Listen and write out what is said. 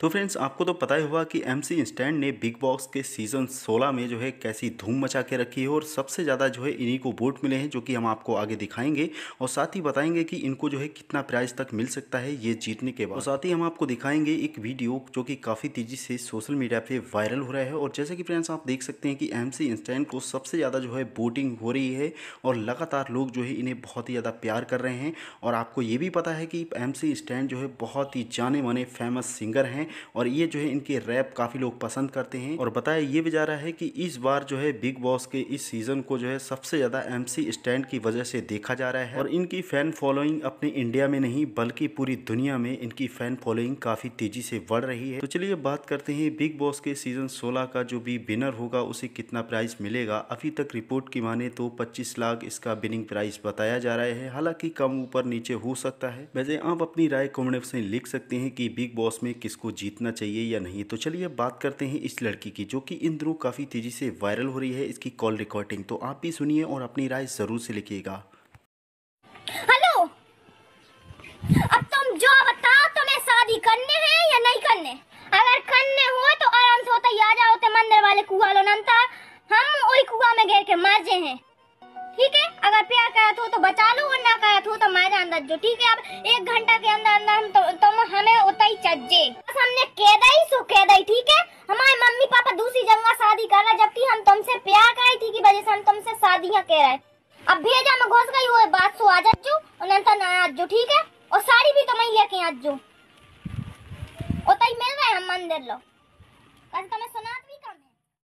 तो फ्रेंड्स आपको तो पता ही हुआ कि एम सी स्टैंड ने बिग बॉक्स के सीज़न 16 में जो है कैसी धूम मचा के रखी है और सबसे ज़्यादा जो है इन्हीं को वोट मिले हैं जो कि हम आपको आगे दिखाएंगे और साथ ही बताएंगे कि इनको जो है कितना प्राइज तक मिल सकता है ये जीतने के बाद और साथ ही हम आपको दिखाएंगे एक वीडियो जो कि काफ़ी तेज़ी से सोशल मीडिया पर वायरल हो रहा है और जैसे कि फ्रेंड्स आप देख सकते हैं कि एम सी को सबसे ज़्यादा जो है वोटिंग हो रही है और लगातार लोग जो है इन्हें बहुत ही ज़्यादा प्यार कर रहे हैं और आपको ये भी पता है कि एम सी जो है बहुत ही जाने माने फेमस सिंगर हैं और ये जो है इनके रैप काफ़ी लोग पसंद करते हैं और बताया ये भी जा रहा है कि इस बार जो है बिग बॉस के इस सीजन को जो है सबसे ज़्यादा एम स्टैंड की वजह से देखा जा रहा है और इनकी फैन फॉलोइंग अपने इंडिया में नहीं बल्कि पूरी दुनिया में इनकी फैन फॉलोइंग काफ़ी तेजी से बढ़ रही है तो चलिए बात करते हैं बिग बॉस के सीजन सोलह का जो भी विनर होगा उसे कितना प्राइस मिलेगा अभी तक रिपोर्ट की माने तो पच्चीस लाख इसका विनिंग प्राइस बताया जा रहा है हालांकि कम ऊपर नीचे हो सकता है वैसे आप अपनी राय कॉमेंट से लिख सकते हैं कि बिग बॉस में किसको जीतना चाहिए या नहीं तो चलिए अब बात करते हैं इस लड़की की जो कि इन दिनों काफ़ी तेज़ी से वायरल हो रही है इसकी कॉल रिकॉर्डिंग तो आप भी सुनिए और अपनी राय ज़रूर से लिखिएगा जो ठीक है अब एक घंटा के अंदर अंदर हम तो, तो हमें ही तुमने कह दई सो कह दई ठीक है हमारे मम्मी पापा दूसरी जगह शादी कर रहा जबकि हम तुमसे प्यार कर रही थी की वजह से हम तुमसे शादी यहाँ कह रहे हैं अब भेजा मैं घुस गई वो बात सो आ जाजो उन्हें तो ना आज जो ठीक है और साड़ी भी तो मैं लेके आज जो और तई मिल रहे हम मंदिर लो कल तो मैं सुना